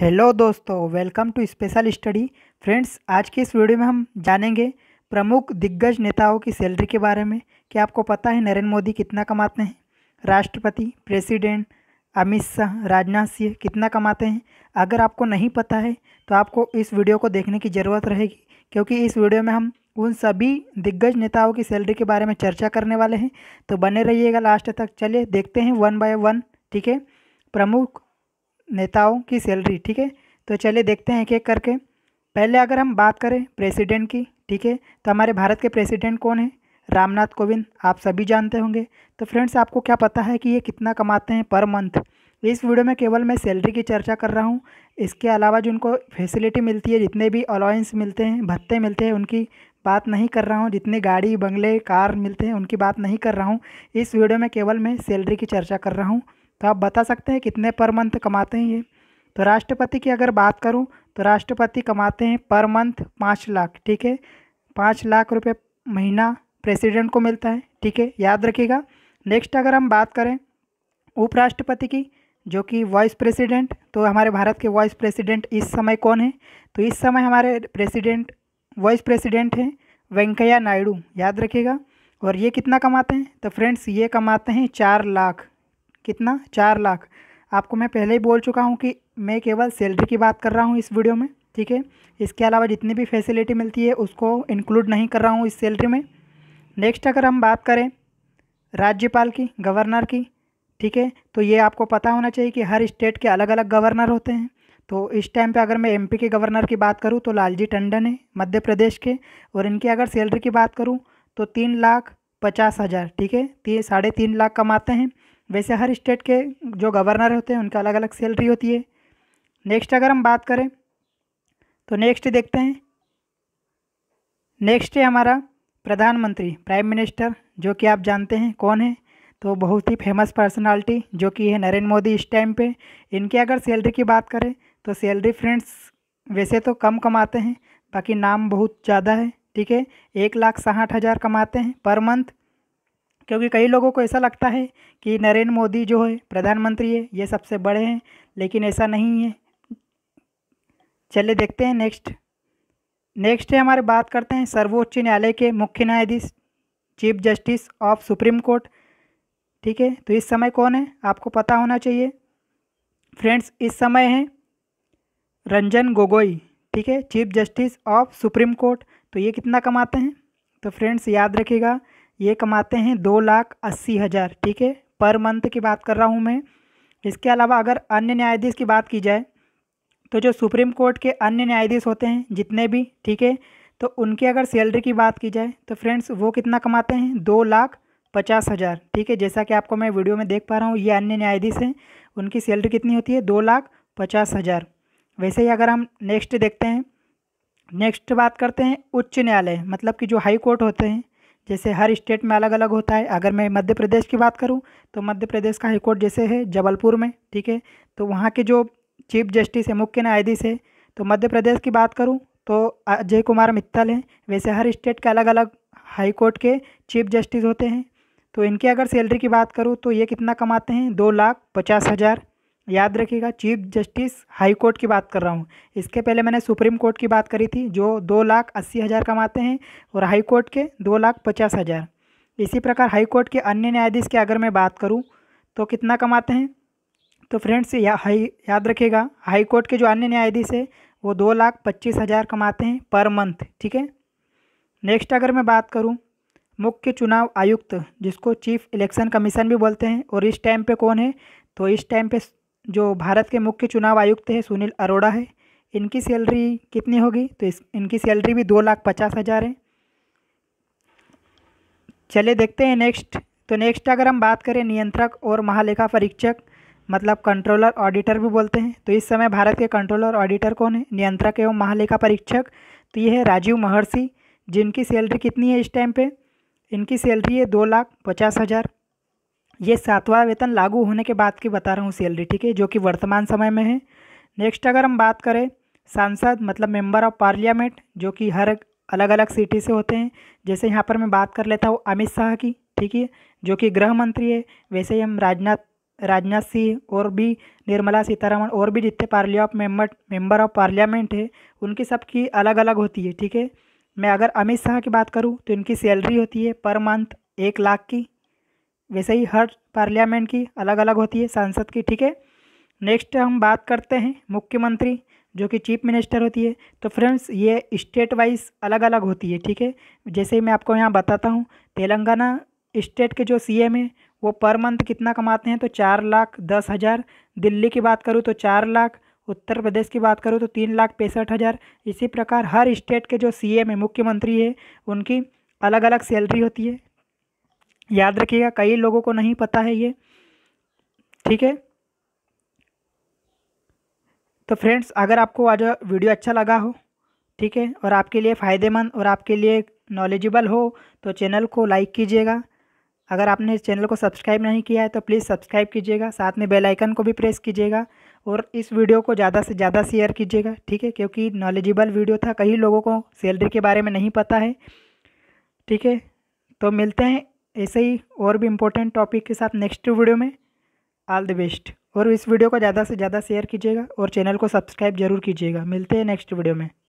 hello दोस्तों welcome to special study friends आज के इस वीडियो में हम जानेंगे प्रमुख दिग्गज नेताओं की सैलरी के बारे में क्या आपको पता है नरेंद्र मोदी कितना कमाते हैं राष्ट्रपति प्रेसिडेंट अमित शाह राजनाथ सिंह कितना कमाते हैं अगर आपको नहीं पता है तो आपको इस वीडियो को देखने की ज़रूरत रहेगी क्योंकि इस वीडियो में हम उन सभी दिग्गज नेताओं की सैलरी के बारे में चर्चा करने वाले हैं तो बने रहिएगा लास्ट तक चलिए देखते हैं वन बाय वन ठीक है प्रमुख नेताओं की सैलरी ठीक है तो चलिए देखते हैं एक एक करके पहले अगर हम बात करें प्रेसिडेंट की ठीक है तो हमारे भारत के प्रेसिडेंट कौन है रामनाथ कोविंद आप सभी जानते होंगे तो फ्रेंड्स आपको क्या पता है कि ये कितना कमाते हैं पर मंथ इस वीडियो में केवल मैं सैलरी की चर्चा कर रहा हूँ इसके अलावा जो उनको फैसिलिटी मिलती है जितने भी अलाउंस मिलते हैं भत्ते मिलते हैं उनकी बात नहीं कर रहा हूँ जितने गाड़ी बंगले कार मिलते हैं उनकी बात नहीं कर रहा हूँ इस वीडियो में केवल मैं सैलरी की चर्चा कर रहा हूँ तो आप बता सकते हैं कितने पर मंथ कमाते हैं ये तो राष्ट्रपति की अगर बात करूँ तो राष्ट्रपति कमाते हैं पर मंथ पाँच लाख ठीक है पाँच लाख रुपये महीना प्रेसिडेंट को मिलता है ठीक है याद रखिएगा नेक्स्ट अगर हम बात करें उपराष्ट्रपति की जो कि वाइस प्रेसिडेंट तो हमारे भारत के वाइस प्रेसिडेंट इस समय कौन है तो इस समय हमारे प्रेसिडेंट वाइस प्रेसिडेंट हैं वेंकैया नायडू याद रखिएगा और ये कितना कमाते हैं तो फ्रेंड्स ये कमाते हैं चार लाख कितना चार लाख आपको मैं पहले ही बोल चुका हूँ कि मैं केवल सैलरी की बात कर रहा हूँ इस वीडियो में ठीक है इसके अलावा जितनी भी फैसिलिटी मिलती है उसको इंक्लूड नहीं कर रहा हूँ इस सैलरी में नेक्स्ट अगर हम बात करें राज्यपाल की गवर्नर की ठीक है तो ये आपको पता होना चाहिए कि हर स्टेट के अलग अलग गवर्नर होते हैं तो इस टाइम पे अगर मैं एमपी के गवर्नर की बात करूँ तो लालजी टंडन है मध्य प्रदेश के और इनकी अगर सैलरी की बात करूँ तो तीन लाख पचास हज़ार ठीक है तीन साढ़े तीन लाख कमाते हैं वैसे हर स्टेट के जो गवर्नर होते हैं उनका अलग अलग सैलरी होती है नेक्स्ट अगर हम बात करें तो नेक्स्ट देखते हैं नेक्स्ट है हमारा प्रधानमंत्री प्राइम मिनिस्टर जो कि आप जानते हैं कौन है तो बहुत ही फेमस पर्सनालिटी जो कि है नरेंद्र मोदी इस टाइम पे इनकी अगर सैलरी की बात करें तो सैलरी फ्रेंड्स वैसे तो कम कमाते हैं बाकी नाम बहुत ज़्यादा है ठीक है एक लाख साठ हज़ार कमाते हैं पर मंथ क्योंकि कई लोगों को ऐसा लगता है कि नरेंद्र मोदी जो है प्रधानमंत्री है ये सबसे बड़े हैं लेकिन ऐसा नहीं है चलिए देखते हैं नेक्स्ट नेक्स्ट है हमारे बात करते हैं सर्वोच्च न्यायालय के मुख्य न्यायाधीश chief justice of supreme court ठीक है तो इस समय कौन है आपको पता होना चाहिए फ्रेंड्स इस समय है रंजन गोगोई ठीक है chief justice of supreme court तो ये कितना कमाते हैं तो फ्रेंड्स याद रखिएगा ये कमाते हैं दो लाख अस्सी हज़ार ठीक है पर मंथ की बात कर रहा हूँ मैं इसके अलावा अगर अन्य न्यायाधीश की बात की जाए तो जो सुप्रीम कोर्ट के अन्य न्यायाधीश होते हैं जितने भी ठीक है तो उनकी अगर सैलरी की बात की जाए तो फ्रेंड्स वो कितना कमाते हैं दो लाख पचास हज़ार ठीक है जैसा कि आपको मैं वीडियो में देख पा रहा हूँ ये अन्य न्यायाधीश हैं उनकी सैलरी कितनी होती है दो लाख पचास हज़ार वैसे ही अगर हम नेक्स्ट देखते हैं नेक्स्ट बात करते हैं उच्च न्यायालय मतलब कि जो हाई कोर्ट होते हैं जैसे हर स्टेट में अलग अलग होता है अगर मैं मध्य प्रदेश की बात करूं तो मध्य प्रदेश का हाईकोर्ट जैसे है जबलपुर में ठीक है तो वहाँ के जो चीफ जस्टिस है मुख्य न्यायाधीश है तो मध्य प्रदेश की बात करूँ तो अजय कुमार मित्तल हैं वैसे हर स्टेट के अलग अलग हाईकोर्ट के चीफ जस्टिस होते हैं तो इनकी अगर सैलरी की बात करूँ तो ये कितना कमाते हैं दो लाख पचास हज़ार याद रखिएगा चीफ जस्टिस हाई कोर्ट की बात कर रहा हूँ इसके पहले मैंने सुप्रीम कोर्ट की बात करी थी जो दो लाख अस्सी हज़ार कमाते हैं और हाई कोर्ट के दो लाख पचास हज़ार इसी प्रकार हाई कोर्ट के अन्य न्यायाधीश की अगर मैं बात करूँ तो कितना कमाते हैं तो फ्रेंड्स या हाई याद रखिएगा हाई कोर्ट के जो अन्य न्यायाधीश है वो दो लाख पच्चीस हज़ार कमाते हैं पर मंथ ठीक है नेक्स्ट अगर मैं बात करूँ मुख्य चुनाव आयुक्त जिसको चीफ इलेक्शन कमीशन भी बोलते हैं और इस टाइम पे कौन है तो इस टाइम पे जो भारत के मुख्य चुनाव आयुक्त हैं सुनील अरोड़ा है इनकी सैलरी कितनी होगी तो इस इनकी सैलरी भी दो लाख पचास हज़ार है चलिए देखते हैं नेक्स्ट तो नेक्स्ट अगर हम बात करें नियंत्रक और महालेखा परीक्षक मतलब कंट्रोलर ऑडिटर भी बोलते हैं तो इस समय भारत के कंट्रोलर ऑडिटर कौन है नियंत्रक एवं महालेखा परीक्षक तो ये है राजीव महर्षि जिनकी सैलरी कितनी है इस टाइम पे इनकी सैलरी है दो लाख पचास हज़ार ये सातवां वेतन लागू होने के बाद की बता रहा हूँ सैलरी ठीक है जो कि वर्तमान समय में है नेक्स्ट अगर हम बात करें सांसद मतलब मेंबर ऑफ पार्लियामेंट जो कि हर अलग अलग सिटी से होते हैं जैसे यहाँ पर मैं बात कर लेता हूँ अमित शाह की ठीक है जो कि गृह मंत्री है वैसे ही हम राजनाथ राजनाथ सिंह और भी निर्मला सीतारमण और भी जितने पार्लिया of member member of parliament है उनकी सबकी अलग अलग होती है ठीक है मैं अगर अमित शाह की बात करूँ तो इनकी सैलरी होती है पर मंथ एक लाख की वैसे ही हर पार्लियामेंट की अलग अलग होती है सांसद की ठीक है नेक्स्ट हम बात करते हैं मुख्यमंत्री जो कि चीफ मिनिस्टर होती है तो फ्रेंड्स ये स्टेट वाइज अलग अलग होती है ठीक है जैसे मैं आपको यहाँ बताता हूँ तेलंगाना स्टेट के जो सीएम है वो पर मंथ कितना कमाते हैं तो चार लाख दस हज़ार दिल्ली की बात करूँ तो चार लाख उत्तर प्रदेश की बात करूँ तो तीन लाख पैंसठ हज़ार इसी प्रकार हर स्टेट के जो एम है मुख्यमंत्री है उनकी अलग अलग सैलरी होती है याद रखिएगा कई लोगों को नहीं पता है ये ठीक है तो फ्रेंड्स अगर आपको आज वीडियो अच्छा लगा हो ठीक है और आपके लिए फ़ायदेमंद और आपके लिए नॉलेजेबल हो तो चैनल को लाइक कीजिएगा अगर आपने इस चैनल को सब्सक्राइब नहीं किया है तो प्लीज़ सब्सक्राइब कीजिएगा साथ में बेल आइकन को भी प्रेस कीजिएगा और इस वीडियो को ज़्यादा से ज़्यादा शेयर कीजिएगा ठीक है क्योंकि नॉलेजेबल वीडियो था कई लोगों को सैलरी के बारे में नहीं पता है ठीक है तो मिलते हैं ऐसे ही और भी इम्पोर्टेंट टॉपिक के साथ नेक्स्ट वीडियो में ऑल द बेस्ट और इस वीडियो को ज़्यादा से ज़्यादा शेयर कीजिएगा और चैनल को सब्सक्राइब जरूर कीजिएगा मिलते हैं नेक्स्ट वीडियो में